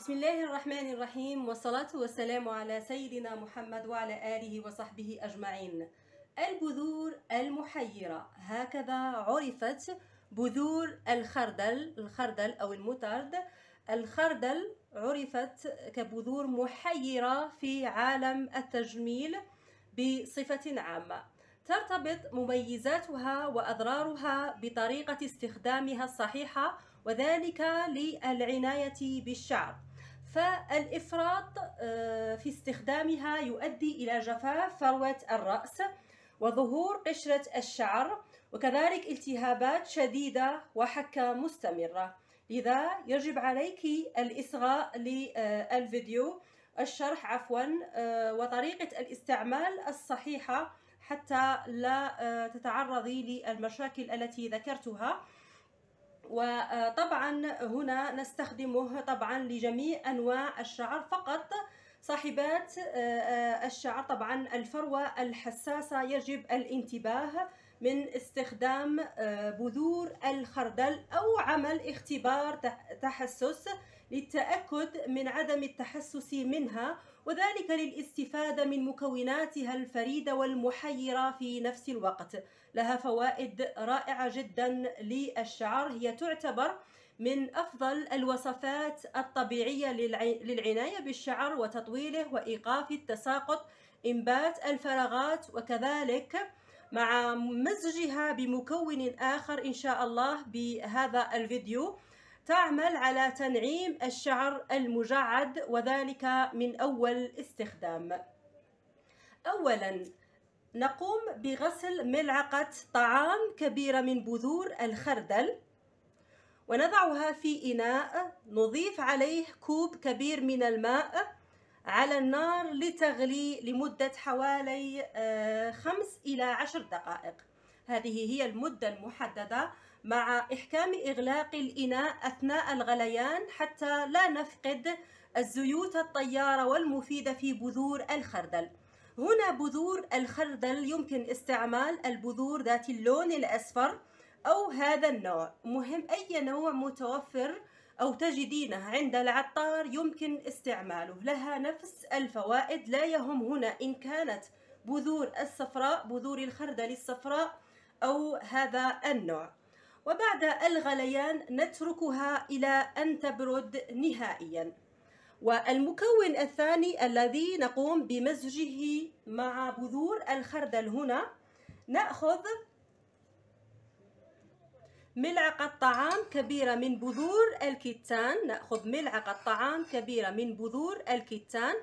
بسم الله الرحمن الرحيم والصلاة والسلام على سيدنا محمد وعلى آله وصحبه أجمعين البذور المحيرة هكذا عرفت بذور الخردل الخردل أو المترد الخردل عرفت كبذور محيرة في عالم التجميل بصفة عامة ترتبط مميزاتها وأضرارها بطريقة استخدامها الصحيحة وذلك للعناية بالشعر فالإفراط آه، في استخدامها يؤدي إلى جفاف فروة الرأس وظهور قشرة الشعر وكذلك التهابات شديدة وحكة مستمرة لذا يجب عليك الإصغاء للفيديو الشرح عفوا آه، وطريقة الاستعمال الصحيحة حتى لا آه، تتعرضي للمشاكل التي ذكرتها وطبعا هنا نستخدمه طبعا لجميع أنواع الشعر فقط صاحبات آه، آه، الشعر طبعا الفروة الحساسة يجب الانتباه من استخدام آه، بذور الخردل أو عمل اختبار تحسس للتأكد من عدم التحسس منها وذلك للاستفادة من مكوناتها الفريدة والمحيرة في نفس الوقت لها فوائد رائعة جدا للشعر هي تعتبر من أفضل الوصفات الطبيعية للعناية بالشعر وتطويله وإيقاف التساقط إنبات الفراغات وكذلك مع مزجها بمكون آخر إن شاء الله بهذا الفيديو تعمل على تنعيم الشعر المجعد وذلك من أول استخدام أولا نقوم بغسل ملعقة طعام كبيرة من بذور الخردل ونضعها في إناء نضيف عليه كوب كبير من الماء على النار لتغلي لمدة حوالي آه، خمس إلى عشر دقائق هذه هي المدة المحددة مع إحكام إغلاق الإناء أثناء الغليان حتى لا نفقد الزيوت الطيارة والمفيدة في بذور الخردل هنا بذور الخردل يمكن استعمال البذور ذات اللون الأصفر أو هذا النوع مهم أي نوع متوفر أو تجدينه عند العطار يمكن استعماله لها نفس الفوائد لا يهم هنا إن كانت بذور الصفراء بذور الخردل الصفراء أو هذا النوع وبعد الغليان نتركها إلى أن تبرد نهائياً والمكون الثاني الذي نقوم بمزجه مع بذور الخردل هنا نأخذ ملعقة طعام كبيرة من بذور الكتان نأخذ ملعقة طعام كبيرة من بذور الكتان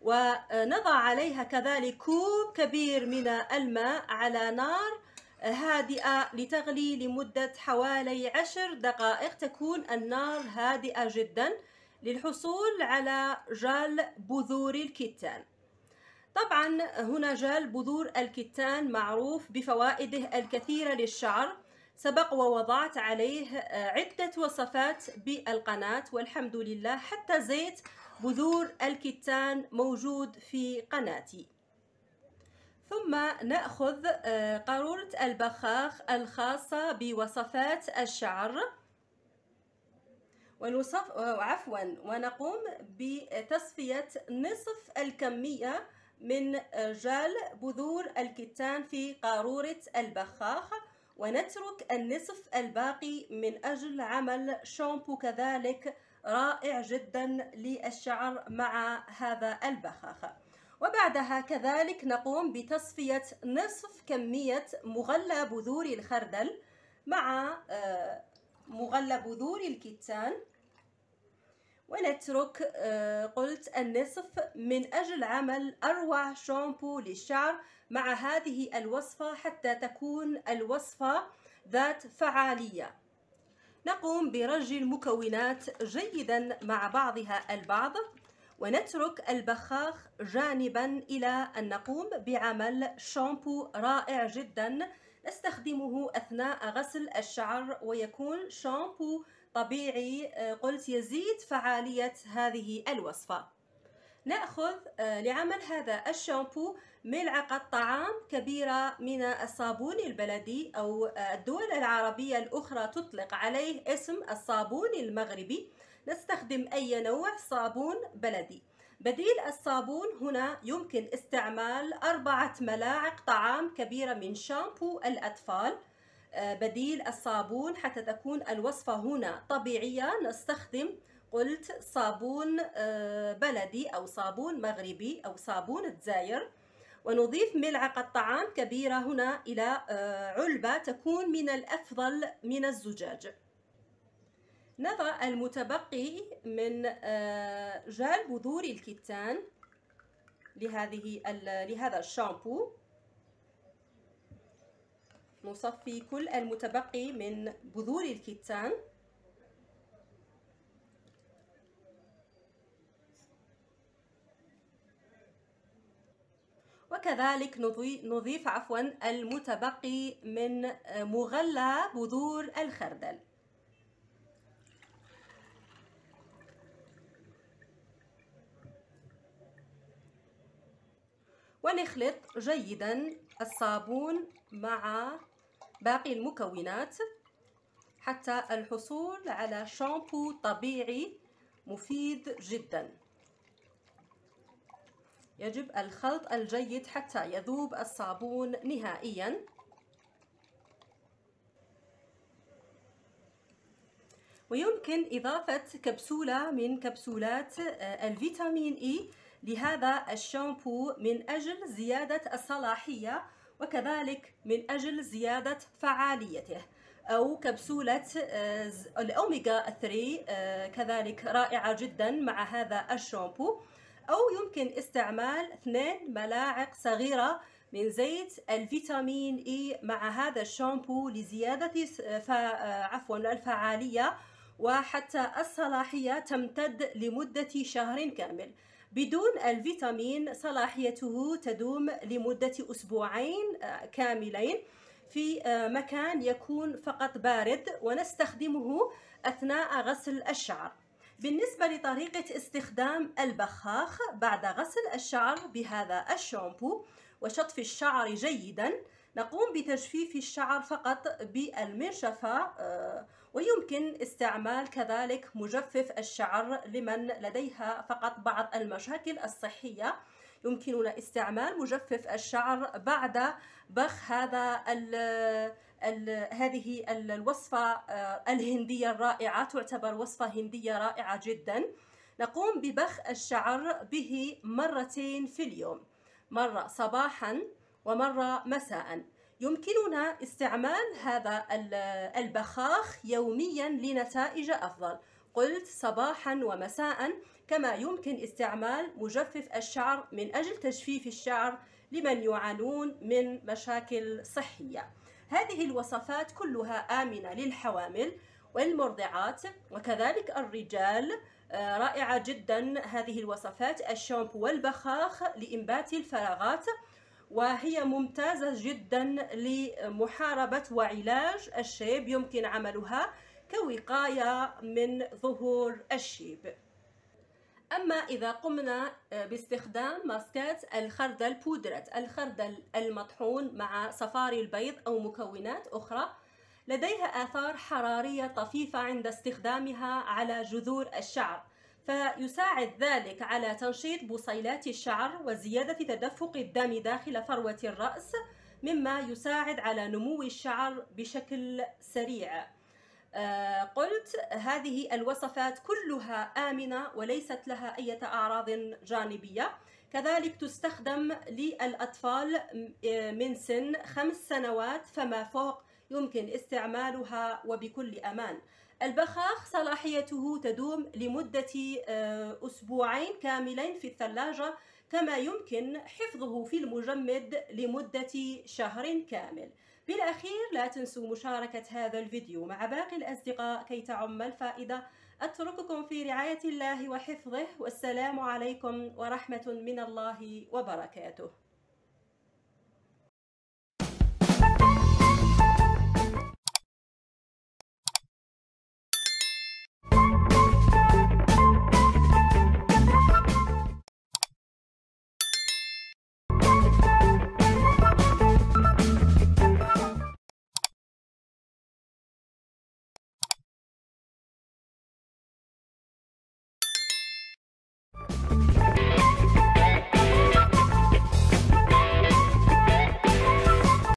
ونضع عليها كذلك كوب كبير من الماء على نار هادئة لتغلي لمدة حوالي عشر دقائق تكون النار هادئة جدا للحصول على جل بذور الكتان طبعا هنا جل بذور الكتان معروف بفوائده الكثيرة للشعر سبق ووضعت عليه عدة وصفات بالقناة والحمد لله حتى زيت بذور الكتان موجود في قناتي ثم نأخذ آه، قارورة البخاخ الخاصة بوصفات الشعر ونصف عفوا ونقوم بتصفية نصف الكمية من جال بذور الكتان في قارورة البخاخ ونترك النصف الباقي من أجل عمل شامبو كذلك رائع جدا للشعر مع هذا البخاخ وبعدها كذلك نقوم بتصفية نصف كمية مغلى بذور الخردل مع آه، مغلى بذور الكتان ونترك آه، قلت النصف من أجل عمل أروع شامبو للشعر مع هذه الوصفة حتى تكون الوصفة ذات فعالية نقوم برج المكونات جيدا مع بعضها البعض ونترك البخاخ جانبا إلى أن نقوم بعمل شامبو رائع جدا نستخدمه أثناء غسل الشعر ويكون شامبو طبيعي آه، قلت يزيد فعالية هذه الوصفة نأخذ آه، لعمل هذا الشامبو ملعقة طعام كبيرة من الصابون البلدي أو الدول العربية الأخرى تطلق عليه اسم الصابون المغربي نستخدم أي نوع صابون بلدي بديل الصابون هنا يمكن استعمال أربعة ملاعق طعام كبيرة من شامبو الأطفال آه، بديل الصابون حتى تكون الوصفة هنا طبيعية نستخدم قلت صابون آه، بلدي أو صابون مغربي أو صابون الزاير ونضيف ملعقة طعام كبيرة هنا إلى آه، علبة تكون من الأفضل من الزجاج نضع المتبقي من آه، جل بذور الكتان لهذه لهذا الشامبو نصفي كل المتبقي من بذور الكتان وكذلك نضيف عفوا المتبقي من آه، مغلى بذور الخردل ونخلط جيدا الصابون مع باقي المكونات حتى الحصول على شامبو طبيعي مفيد جدا يجب الخلط الجيد حتى يذوب الصابون نهائيا ويمكن إضافة كبسولة من كبسولات الفيتامين إي e لهذا الشامبو من أجل زيادة الصلاحية وكذلك من أجل زيادة فعاليته أو كبسولة آه، الأوميغا 3 آه، كذلك رائعة جدا مع هذا الشامبو أو يمكن استعمال 2 ملاعق صغيرة من زيت الفيتامين إي مع هذا الشامبو لزيادة آه، عفوا الفعالية وحتى الصلاحية تمتد لمدة شهر كامل بدون الفيتامين صلاحيته تدوم لمدة أسبوعين آه، كاملين في آه، مكان يكون فقط بارد ونستخدمه أثناء غسل الشعر بالنسبة لطريقة استخدام البخاخ بعد غسل الشعر بهذا الشامبو وشطف الشعر جيداً نقوم بتجفيف الشعر فقط بالمنشفة آه، ويمكن استعمال كذلك مجفف الشعر لمن لديها فقط بعض المشاكل الصحية يمكننا استعمال مجفف الشعر بعد بخ هذا ال الـ هذه الوصفة آه، الهندية الرائعة تعتبر وصفة هندية رائعة جدا نقوم ببخ الشعر به مرتين في اليوم مرة صباحا ومرة مساء يمكننا استعمال هذا البخاخ يوميا لنتائج أفضل قلت صباحا ومساء كما يمكن استعمال مجفف الشعر من أجل تجفيف الشعر لمن يعانون من مشاكل صحية هذه الوصفات كلها آمنة للحوامل والمرضعات وكذلك الرجال آه، رائعة جدا هذه الوصفات الشامبو والبخاخ لإنبات الفراغات وهي ممتازة جدا لمحاربة وعلاج الشيب يمكن عملها كوقاية من ظهور الشيب أما إذا قمنا باستخدام ماسكات الخردل بودرة الخردل المطحون مع صفاري البيض أو مكونات أخرى لديها آثار حرارية طفيفة عند استخدامها على جذور الشعر فيساعد ذلك على تنشيط بصيلات الشعر وزيادة تدفق الدم داخل فروة الرأس مما يساعد على نمو الشعر بشكل سريع آه قلت هذه الوصفات كلها آمنة وليست لها أي أعراض جانبية كذلك تستخدم للأطفال آه، من سن خمس سنوات فما فوق يمكن استعمالها وبكل أمان البخاخ صلاحيته تدوم لمدة آه، أسبوعين كاملين في الثلاجة كما يمكن حفظه في المجمد لمدة شهر كامل بالأخير لا تنسوا مشاركة هذا الفيديو مع باقي الأصدقاء كي تعم الفائدة أترككم في رعاية الله وحفظه والسلام عليكم ورحمة من الله وبركاته